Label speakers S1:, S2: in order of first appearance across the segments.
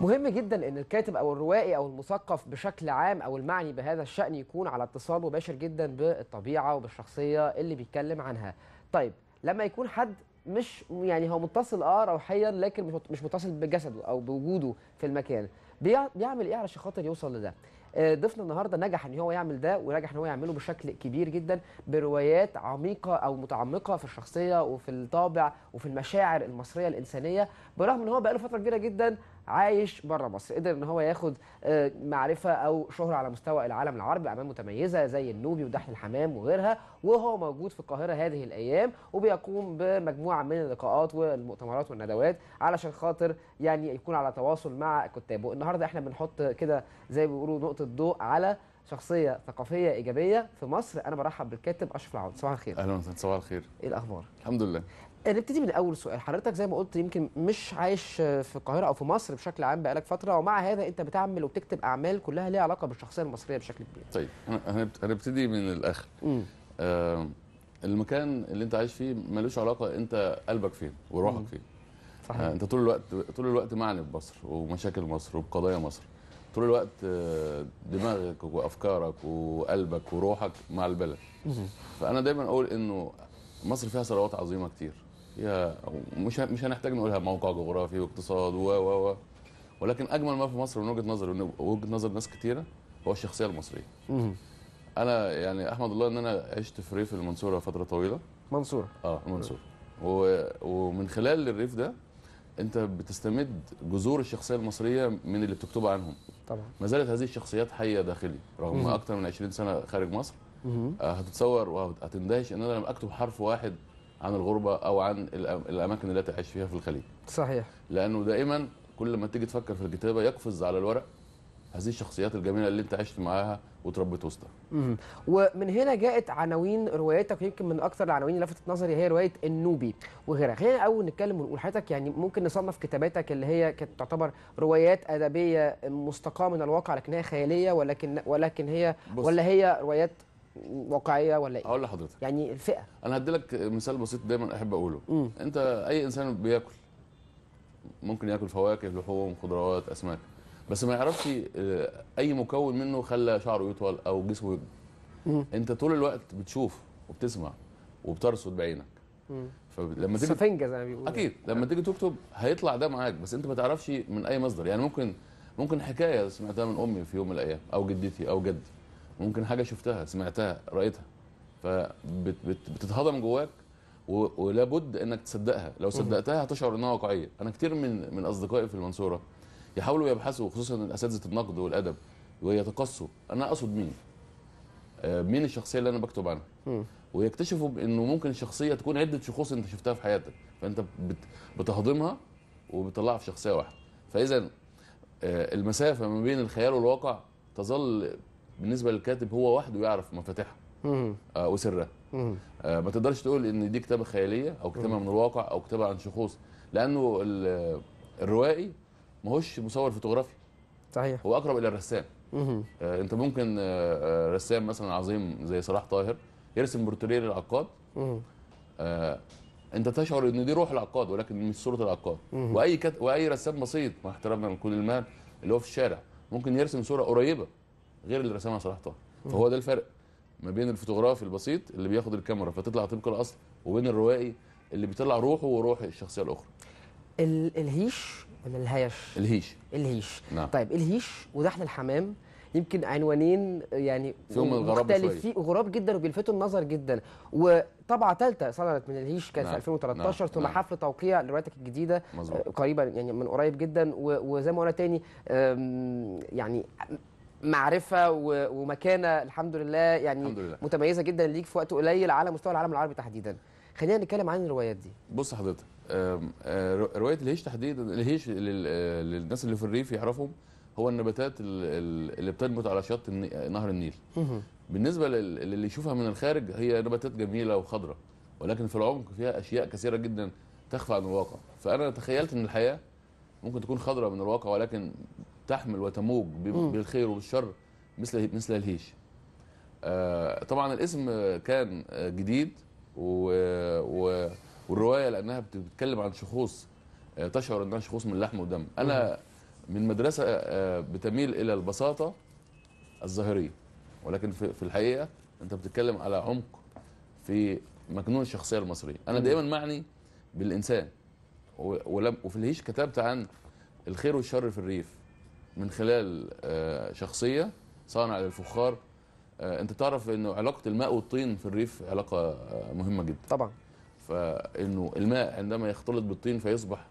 S1: مهم جدا ان الكاتب او الروائي او المثقف بشكل عام او المعني بهذا الشان يكون على اتصال مباشر جدا بالطبيعه وبالشخصيه اللي بيتكلم عنها طيب لما يكون حد مش يعني هو متصل اه روحيا لكن مش متصل بجسده او بوجوده في المكان بيعمل ايه علشان خاطر يوصل لده آه، ضيفنا النهارده نجح ان هو يعمل ده ونجح ان هو يعمله بشكل كبير جدا بروايات عميقه او متعمقه في الشخصيه وفي الطابع وفي المشاعر المصريه الانسانيه برغم ان هو بقاله فتره كبيره جدا عايش بره مصر قدر ان هو ياخد آه، معرفه او شهره على مستوى العالم العربي اعمال متميزه زي النوبي ودحل الحمام وغيرها وهو موجود في القاهره هذه الايام وبيقوم بمجموعه من اللقاءات والمؤتمرات والندوات علشان خاطر يعني يكون على تواصل مع كتابه النهارده احنا بنحط كده زي ما بيقولوا نقطه ضوء على شخصيه ثقافيه ايجابيه في مصر انا برحب بالكاتب اشرف العوض صباح
S2: الخير اهلا وسهلا صباح الخير ايه الاخبار الحمد لله
S1: نبتدي من اول سؤال حضرتك زي ما قلت يمكن مش عايش في القاهره او في مصر بشكل عام بقالك فتره ومع هذا انت بتعمل وبتكتب اعمال كلها ليها علاقه بالشخصيه المصريه بشكل
S2: كبير طيب هنبتدي من الاخر آه المكان اللي انت عايش فيه ملوش علاقه انت قلبك فين وروحك فين صحيح. آه انت طول الوقت طول الوقت معني بمصر ومشاكل مصر وبقضايا مصر طول الوقت آه، دماغك وافكارك وقلبك وروحك مع البلد فانا دايما اقول انه مصر فيها ثروات عظيمه كتير يا مش مش هنحتاج نقولها موقع جغرافي واقتصاد و و و ولكن اجمل ما في مصر من وجهه نظري وجهه نظر ناس كثيره هو الشخصيه المصريه. انا يعني احمد الله ان انا عشت في ريف المنصوره فتره طويله. منصوره اه المنصوره و... ومن خلال الريف ده انت بتستمد جذور الشخصيه المصريه من اللي بتكتب عنهم. طبعا ما زالت هذه الشخصيات حيه داخلي رغم اكثر من 20 سنه خارج مصر. آه هتتصور وهتندهش ان انا لما اكتب حرف واحد عن الغربه او عن الاماكن اللي تعيش فيها في الخليج صحيح لانه دائما كل ما تيجي تفكر في الكتابه يقفز على الورق هذه الشخصيات الجميله اللي انت عشت معاها وتربيت وسطها.
S1: ومن هنا جاءت عناوين رواياتك يمكن من اكثر العناوين اللي لفتت نظري هي روايه النوبي وغيرها، خلينا اول نتكلم ونقول حضرتك يعني ممكن نصنف كتاباتك اللي هي كانت تعتبر روايات ادبيه مستقاه من الواقع لكن هي خياليه ولكن ولكن هي ولا هي روايات واقعيه ولا ايه؟ اقول لحضرتك يعني الفئه
S2: انا هديلك مثال بسيط دايما احب اقوله مم. انت اي انسان بياكل ممكن ياكل فواكه لحوم خضروات اسماك بس ما يعرفش آه، اي مكون منه خلى شعره يطول او جسمه يبدو انت طول الوقت بتشوف وبتسمع وبترصد بعينك فلما تيجي سفنجه
S1: زي ما بيقولوا اكيد
S2: لما تيجي تكتب هيطلع ده معاك بس انت ما تعرفش من اي مصدر يعني ممكن ممكن حكايه سمعتها من امي في يوم من الايام او جدتي او جدي ممكن حاجه شفتها سمعتها رايتها فبتتهضم جواك ولابد انك تصدقها لو صدقتها هتشعر انها واقعيه انا كتير من من اصدقائي في المنصوره يحاولوا يبحثوا خصوصا اساتذه النقد والادب ويتقصوا انا اقصد مين آه، مين الشخصيه اللي انا بكتب عنها ويكتشفوا انه ممكن الشخصيه تكون عده شخوص انت شفتها في حياتك فانت بتهضمها وبتطلعها في شخصيه واحده فاذا آه، المسافه ما بين الخيال والواقع تظل بالنسبه للكاتب هو وحده يعرف مفاتيحها آه وسرها آه ما تقدرش تقول ان دي كتابه خياليه او كتابه من الواقع او كتابه عن شخوص لانه الروائي ماهوش مصور فوتوغرافي صحيح هو اقرب الى الرسام آه انت ممكن آه،, آه رسام مثلا عظيم زي صلاح طاهر يرسم بورتريه للعقاد آه انت تشعر ان دي روح العقاد ولكن مش صوره العقاد واي كت... واي رسام بسيط مع احترامنا لكل المهن اللي هو في الشارع ممكن يرسم صوره قريبه غير اللي رسمها صلاح طه فهو ده الفرق ما بين الفوتوغرافي البسيط اللي بياخد الكاميرا فتطلع طبق الاصل وبين الروائي اللي بيطلع روحه وروح الشخصيه الاخرى
S1: الهيش ولا الهيش الهيش الهيش نعم. طيب الهيش ودحن الحمام يمكن عنوانين يعني فيهم الغراب مختلفين غراب جدا وبيلفتوا النظر جدا وطبعه ثالثه صدرت من الهيش كانت نعم. في 2013 نعم. ثم نعم. حفل توقيع لروايتك الجديده مزبوط. قريبا يعني من قريب جدا وزي ما قلنا تاني يعني معرفه ومكانه الحمد لله يعني الحمد لله. متميزه جدا ليك في وقت قليل على مستوى العالم العربي تحديدا خلينا نتكلم عن الروايات دي
S2: بص حضرتك آه، روايه الهيش تحديدا الهيش للناس اللي في الريف يعرفهم هو النباتات اللي بتنبت على شط نهر النيل بالنسبه للي يشوفها من الخارج هي نباتات جميله وخضراء ولكن في العمق فيها اشياء كثيره جدا تخفى عن الواقع فانا تخيلت ان الحياه ممكن تكون خضراء من الواقع ولكن تحمل وتموج بالخير وبالشر مثل مثل الهيش آه، طبعا الاسم كان جديد والروايه لانها بتتكلم عن شخوص آه، تشعر انها شخوص من لحم ودم انا من مدرسه آه، بتميل الى البساطه الظاهريه ولكن في الحقيقه انت بتتكلم على عمق في مكنون الشخصيه المصريه انا دايما معني بالانسان وفي الهيش كتبت عن الخير والشر في الريف من خلال آه، شخصيه صانع للفخار آه، انت تعرف انه علاقه الماء والطين في الريف علاقه آه، مهمه جدا طبعا فانه الماء عندما يختلط بالطين فيصبح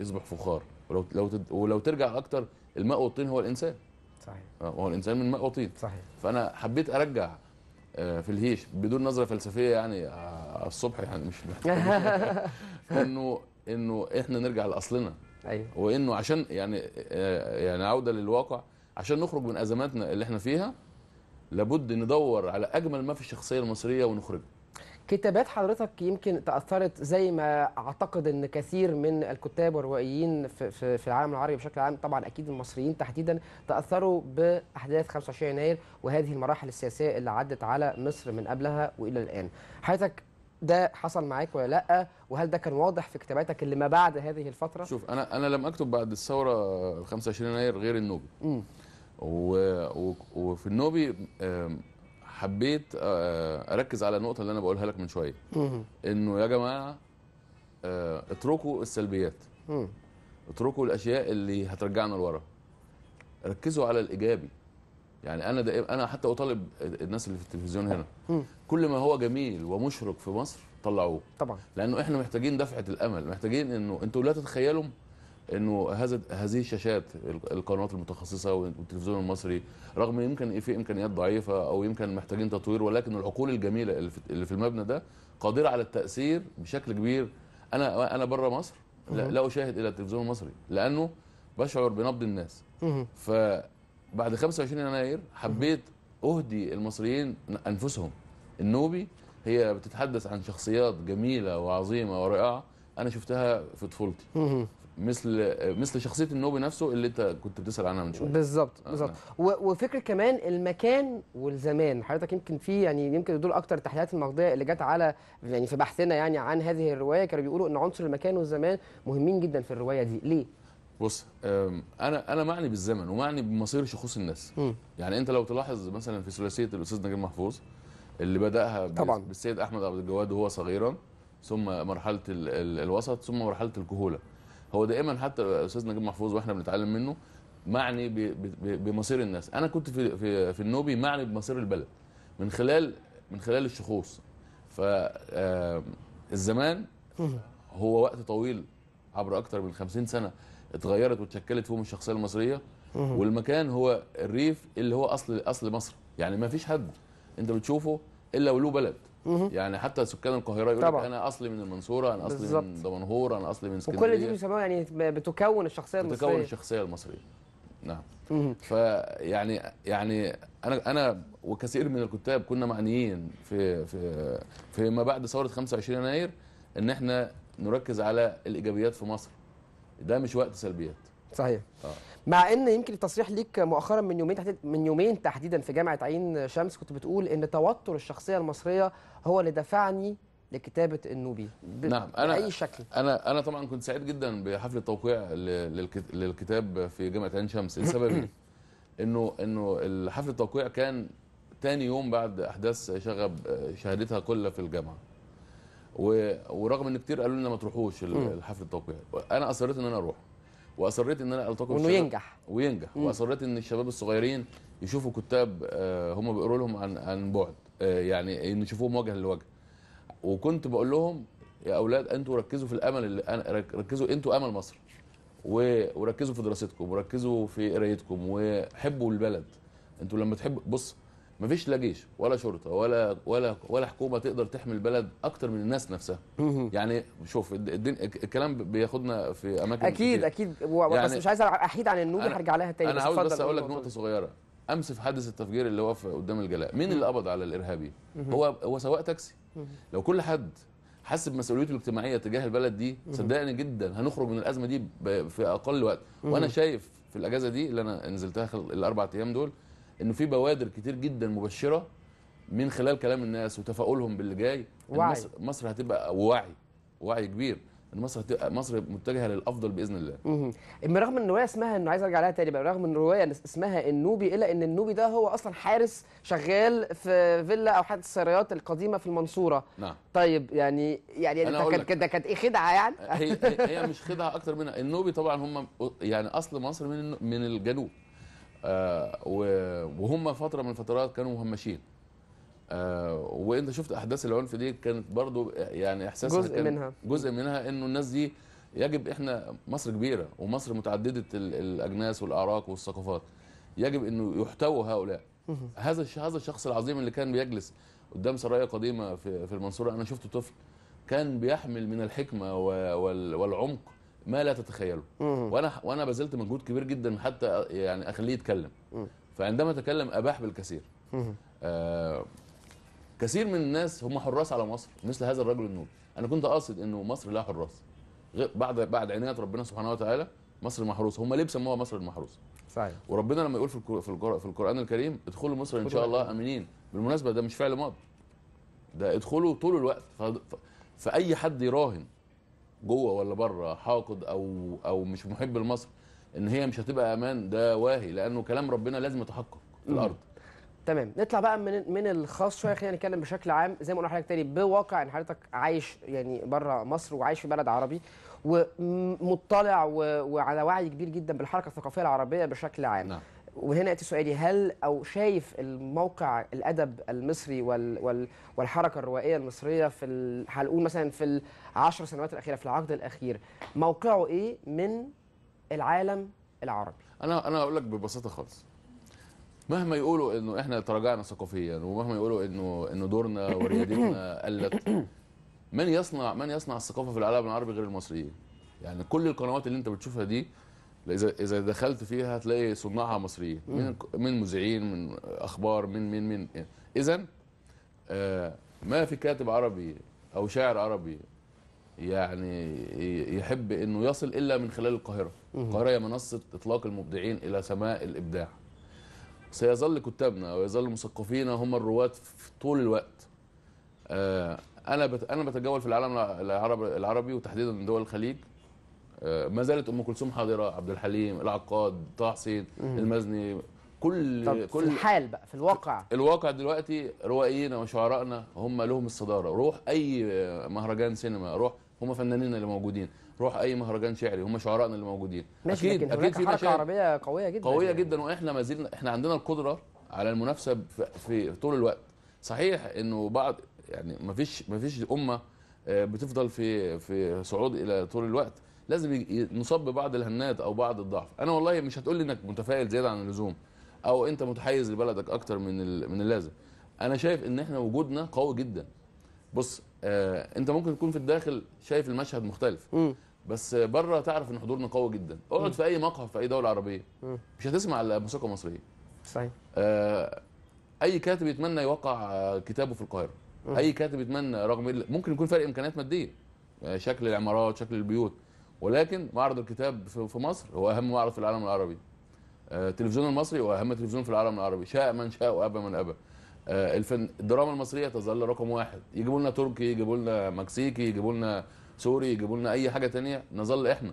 S2: يصبح فخار ولو لو تد... ولو ترجع اكتر الماء والطين هو الانسان صحيح هو الانسان من ماء وطين صحيح فانا حبيت ارجع في الهيش بدون نظره فلسفيه يعني الصبح يعني مش محتاج انه انه احنا نرجع لاصلنا ايوه وانه عشان يعني آه، يعني عوده للواقع عشان نخرج من ازماتنا اللي احنا فيها لابد ندور على اجمل ما في الشخصيه المصريه ونخرجه
S1: كتابات حضرتك يمكن تاثرت زي ما اعتقد ان كثير من الكتاب والروائيين في في العالم العربي بشكل عام طبعا اكيد المصريين تحديدا تاثروا باحداث 25 يناير وهذه المراحل السياسيه اللي عدت على مصر من قبلها والى الان حضرتك ده حصل معاك ولا لا وهل ده كان واضح في كتاباتك اللي ما بعد هذه الفتره
S2: شوف انا انا لم اكتب بعد الثوره 25 يناير غير النوبي و... و... وفي النوبي حبيت اركز على النقطه اللي انا بقولها لك من شويه انه يا جماعه اتركوا السلبيات اتركوا الاشياء اللي هترجعنا لورا ركزوا على الايجابي يعني انا دائما انا حتى اطالب الناس اللي في التلفزيون هنا كل ما هو جميل ومشرق في مصر طلعوه طبعا لانه احنا محتاجين دفعه الامل محتاجين انه انتوا لا تتخيلوا انه هذا هذه الشاشات القنوات المتخصصه والتلفزيون المصري رغم يمكن في امكانيات ضعيفه او يمكن محتاجين تطوير ولكن العقول الجميله اللي في المبنى ده قادره على التاثير بشكل كبير انا انا بره مصر لا, لا اشاهد الى التلفزيون المصري لانه بشعر بنبض الناس ف بعد 25 يناير حبيت اهدي المصريين انفسهم النوبي هي بتتحدث عن شخصيات جميله وعظيمه ورائعه انا شفتها في طفولتي مثل مثل شخصيه النوبي نفسه اللي انت كنت بتسال عنها من شويه بالظبط
S1: آه، بالظبط آه. وفكره كمان المكان والزمان حضرتك يمكن في يعني يمكن دول اكتر التحليلات النقديه اللي جت على يعني في بحثنا يعني عن هذه الروايه كانوا بيقولوا ان عنصر المكان والزمان مهمين جدا في الروايه دي ليه
S2: بص انا انا معني بالزمن ومعني بمصير شخوص الناس م. يعني انت لو تلاحظ مثلا في ثلاثيه الاستاذ نجيب محفوظ اللي بداها طبعا بالسيد احمد عبد الجواد وهو صغيرا ثم مرحله الـ الـ الوسط ثم مرحله الكهوله هو دائما حتى الاستاذ نجيب محفوظ واحنا بنتعلم منه معني بمصير الناس انا كنت في في, في النوبي معني بمصير البلد من خلال من خلال الشخوص ف الزمان هو وقت طويل عبر اكثر من 50 سنه اتغيرت وتشكلت فيهم الشخصيه المصريه والمكان هو الريف اللي هو اصل اصل مصر يعني ما فيش حد انت بتشوفه الا ولو بلد يعني حتى سكان القاهره يقول لك انا اصلي من المنصوره انا اصلي بالزبط. من دمنهور انا اصلي من اسكندريه وكل دي
S1: بيسموها يعني بتكون الشخصيه المصريه بتكون
S2: الشخصيه المصريه نعم فيعني يعني انا انا وكثير من الكتاب كنا معنيين في في في ما بعد ثوره 25 يناير ان احنا نركز على الايجابيات في مصر ده مش وقت سلبيات صحيح آه.
S1: مع ان يمكن التصريح ليك مؤخرا من يومين تحديد من يومين تحديدا في جامعه عين شمس كنت بتقول ان توتر الشخصيه المصريه هو اللي دفعني لكتابه النوبي ب... نعم انا باي شكل
S2: انا انا طبعا كنت سعيد جدا بحفل التوقيع للكتاب في جامعه عين شمس لسبب انه انه حفل التوقيع كان تاني يوم بعد احداث شغب شهادتها كلها في الجامعه ورغم ان كتير قالوا لنا ما تروحوش الحفل التوقيعي انا اصريت ان انا اروح واصريت ان انا التقي وانه ينجح وينجح مم. واصريت ان الشباب الصغيرين يشوفوا كتاب آه، هم بيقروا لهم عن عن بعد آه، يعني ان يشوفوهم وجها لوجه وكنت بقول لهم يا اولاد انتوا ركزوا في الامل اللي أنا ركزوا انتوا امل مصر وركزوا في دراستكم وركزوا في قرايتكم وحبوا البلد انتوا لما تحب بص مفيش لا جيش ولا شرطه ولا ولا ولا حكومه تقدر تحمي البلد اكتر من الناس نفسها يعني شوف الدين الكلام بياخدنا في اماكن اكيد كتير. اكيد يعني بس مش عايز
S1: احيد عن النوبه هرجع لها تاني انا عاوز بس اقول لك نقطه
S2: صغيره امس في حادث التفجير اللي هو قدام الجلاء مين اللي قبض على الارهابي هو هو سواق تاكسي لو كل حد حس بمسؤوليته الاجتماعيه تجاه البلد دي صدقني جدا هنخرج من الازمه دي في اقل وقت وانا شايف في الاجازه دي اللي انا نزلتها الاربع ايام دول انه في بوادر كتير جدا مبشره من خلال كلام الناس وتفاؤلهم باللي جاي وعي. مصر مصر هتبقى وعي وعي كبير ان مصر هتبقى مصر متجهه للافضل باذن الله. امم رغم
S1: ان الروايه اسمها انه عايز ارجع لها تاني بقى رغم ان الروايه اسمها النوبي الا ان النوبي ده هو اصلا حارس شغال في فيلا او حد السيارات القديمه في المنصوره. نعم. طيب يعني يعني ده كانت كده كانت ايه خدعه يعني؟ هي
S2: هي مش خدعه اكتر منها النوبي طبعا هم يعني اصل مصر من من الجنوب. آه، وهم فتره من الفترات كانوا مهمشين آه، وانت شفت احداث العنف دي كانت برضو يعني احساس جزء منها جزء منها انه الناس دي يجب احنا مصر كبيره ومصر متعدده الاجناس والاعراق والثقافات يجب انه يحتوى هؤلاء هذا هذا الشخص العظيم اللي كان بيجلس قدام سرايا قديمه في في المنصوره انا شفته طفل كان بيحمل من الحكمه والعمق ما لا تتخيله وانا وانا بذلت مجهود كبير جدا حتى يعني اخليه يتكلم فعندما تكلم اباح بالكثير آه، كثير من الناس هم حراس على مصر مثل هذا الرجل النور انا كنت اقصد انه مصر لها حراس غير بعد بعد عنايه ربنا سبحانه وتعالى مصر المحروسه هم ليه سموها مصر المحروسه صحيح وربنا لما يقول في في القران الكريم ادخلوا مصر ان شاء الله امنين بالمناسبه ده مش فعل ماضي ده ادخلوا طول الوقت فاي حد يراهن جوه ولا بره حاقد او او مش محب لمصر ان هي مش هتبقى امان ده واهي لانه كلام ربنا لازم يتحقق في الارض تمام
S1: نطلع بقى من من الخاص شويه خلينا نتكلم بشكل عام زي ما قلنا حضرتك تاني بواقع ان حضرتك عايش يعني بره مصر وعايش في بلد عربي ومطلع وعلى وعي كبير جدا بالحركه الثقافيه العربيه بشكل عام نعم. وهنا ياتي سؤالي هل او شايف الموقع الادب المصري وال وال والحركه الروائيه المصريه في هنقول مثلا في العشر سنوات الاخيره في العقد الاخير موقعه ايه من العالم
S2: العربي؟ انا انا هقول لك ببساطه خالص مهما يقولوا انه احنا تراجعنا ثقافيا ومهما يقولوا انه انه دورنا وريادتنا قلت من يصنع من يصنع الثقافه في العالم العربي غير المصريين؟ يعني كل القنوات اللي انت بتشوفها دي اذا اذا دخلت فيها هتلاقي صناعها مصريين من من مذيعين من اخبار من من من يعني اذا آه، ما في كاتب عربي او شاعر عربي يعني يحب انه يصل الا من خلال القاهره القاهره هي منصه اطلاق المبدعين الى سماء الابداع سيظل كتابنا ويظل مثقفينا هم الرواد طول الوقت آه، انا انا بتجول في العالم العربي العربي وتحديدا من دول الخليج آه، ما زالت ام كلثوم حاضره عبد الحليم العقاد طه حسين المزني كل طب كل في
S1: الحال بقى في الواقع
S2: الواقع دلوقتي روائينا وشعرائنا هم لهم الصداره روح اي مهرجان سينما روح هم فنانين اللي موجودين روح اي مهرجان شعري هم شعرائنا اللي موجودين ماشي اكيد لكن اكيد في حركه عربيه
S1: قويه جدا قويه يعني.
S2: جدا واحنا ما زلنا احنا عندنا القدره على المنافسه في طول الوقت صحيح انه بعض يعني ما فيش ما فيش امه آه، بتفضل في في صعود الى طول الوقت لازم نصاب ببعض الهنات او بعض الضعف انا والله مش هتقول لي انك متفائل زياده عن اللزوم او انت متحيز لبلدك اكتر من من اللازم انا شايف ان احنا وجودنا قوي جدا بص آه انت ممكن تكون في الداخل شايف المشهد مختلف م. بس بره تعرف ان حضورنا قوي جدا اقعد م. في اي مقهى في اي دوله عربيه م. مش هتسمع الا موسيقى مصريه صحيح آه اي كاتب يتمنى يوقع آه، كتابه في القاهره م. اي كاتب يتمنى رغم ممكن يكون فرق امكانيات ماديه آه، شكل العمارات شكل البيوت ولكن معرض الكتاب في مصر هو اهم معرض في العالم العربي التلفزيون آه، المصري هو اهم تلفزيون في العالم العربي شاء من شاء وابى من ابى آه، الفن الدراما المصريه تظل رقم واحد يجيبوا لنا تركي يجيبوا لنا مكسيكي يجيبوا لنا سوري يجيبوا لنا اي حاجه تانية نظل احنا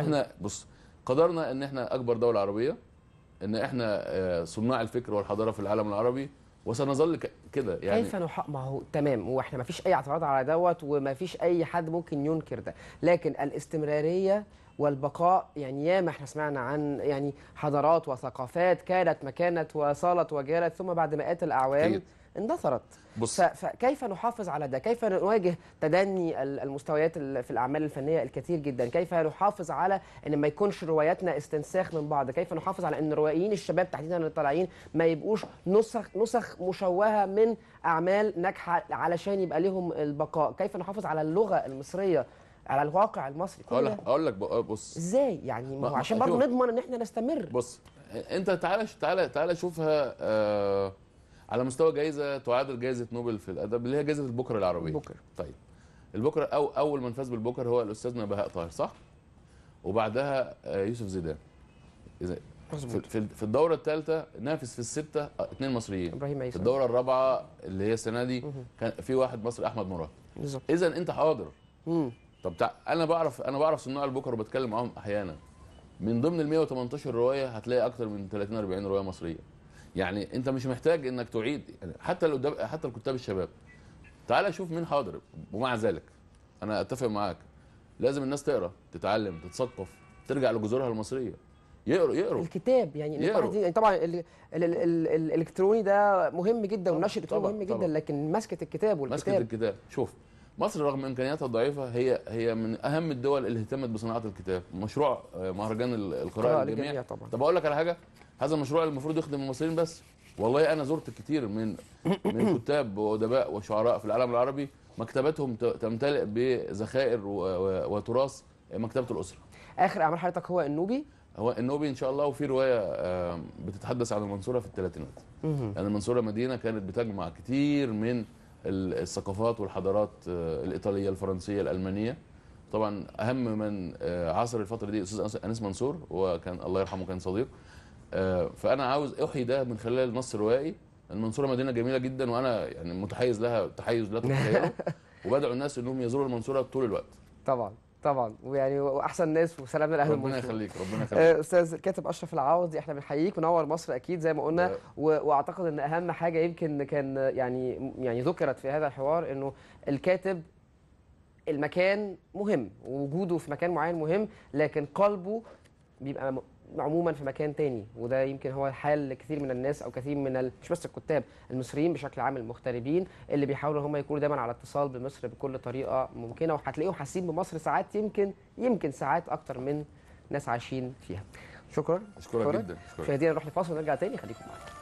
S2: احنا بص قدرنا ان احنا اكبر دوله عربيه ان احنا آه، صناع الفكر والحضاره في العالم العربي وسنظل كده يعني كيف
S1: نحقق ما هو تمام واحنا ما فيش اي اعتراض على دوت وما فيش اي حد ممكن ينكر ده لكن الاستمراريه والبقاء يعني ياما احنا سمعنا عن يعني حضارات وثقافات كانت مكانت وصالت وجالت ثم بعد مئات الاعوام أكيد. اندثرت بص. فكيف نحافظ على ده كيف نواجه تدني المستويات في الأعمال الفنية الكثير جدا كيف نحافظ على أن ما يكونش رواياتنا استنساخ من بعض كيف نحافظ على أن روائيين الشباب تحديدا اللي طالعين ما يبقوش نسخ نسخ مشوهة من أعمال ناجحة علشان يبقى لهم البقاء كيف نحافظ على اللغة المصرية على الواقع المصري اقول لك
S2: اقول لك بص ازاي يعني ما عشان برضه
S1: نضمن ان احنا نستمر
S2: بص انت تعالى تعالى تعالى شوفها آه على مستوى جائزه تعادل جائزه نوبل في الادب اللي هي جائزه البكره العربيه بكر. طيب البكره او اول من فاز بالبكر هو الاستاذنا بهاء طاهر صح وبعدها آه، يوسف زيدان في في الدوره الثالثه نافس في السته اثنين آه، مصريين ابراهيم عيسى في الدوره الرابعه اللي هي السنه دي كان في واحد مصري احمد مراد بالظبط اذا انت حاضر طب تع... انا بعرف انا بعرف صناع البكر وبتكلم معاهم احيانا من ضمن ال 118 روايه هتلاقي أكثر من 30 40 روايه مصريه يعني انت مش محتاج انك تعيد يعني حتى لو حتى الكتاب الشباب تعال شوف مين حاضر ومع ذلك انا اتفق معاك لازم الناس تقرا تتعلم تتثقف ترجع لجذورها المصريه يقروا يقروا
S1: الكتاب يعني يقروا. يعني طبعا الالكتروني ده مهم جدا والنشر الالكتروني مهم جدا طبعًا. لكن مسكه الكتاب والكتاب مسكه
S2: الكتاب شوف مصر رغم امكانياتها الضعيفه هي هي من اهم الدول اللي اهتمت بصناعه الكتاب مشروع آه، مهرجان القراءه للجميع طبعا طب اقول لك على حاجه هذا المشروع المفروض يخدم المصريين بس والله انا زرت كتير من من كتاب وادباء وشعراء في العالم العربي مكتبتهم تمتلئ بذخائر وتراث مكتبه الاسره اخر اعمال حضرتك هو النوبي هو النوبي ان شاء الله وفي روايه بتتحدث عن المنصوره في الثلاثينات لان يعني المنصوره مدينه كانت بتجمع كتير من الثقافات والحضارات آه، الايطاليه الفرنسيه الالمانيه طبعا اهم من آه، عاصر الفتره دي استاذ انس منصور وكان الله يرحمه كان صديق آه، فانا عاوز احيي ده من خلال النص الروائي المنصوره مدينه جميله جدا وانا يعني متحيز لها تحيز لا تتخيله وبدعو الناس انهم يزوروا المنصوره طول الوقت طبعا
S1: طبعا ويعني واحسن ناس وسلام لاهل ربنا يخليك ربنا آه، يخليك استاذ الكاتب اشرف العوضي احنا بنحييك منور مصر اكيد زي ما قلنا آه. واعتقد ان اهم حاجه يمكن كان يعني يعني ذكرت في هذا الحوار انه الكاتب المكان مهم ووجوده في مكان معين مهم لكن قلبه بيبقى عموما في مكان تاني وده يمكن هو حال كثير من الناس او كثير من ال... مش بس الكتاب المصريين بشكل عام المغتربين اللي بيحاولوا هم يكونوا دايما على اتصال بمصر بكل طريقه ممكنه وهتلاقيهم حاسين بمصر ساعات يمكن يمكن ساعات اكتر من ناس عايشين فيها شكرا شكرا جدا شكرا. فهدينا نروح لفاصل ونرجع تاني خليكم معانا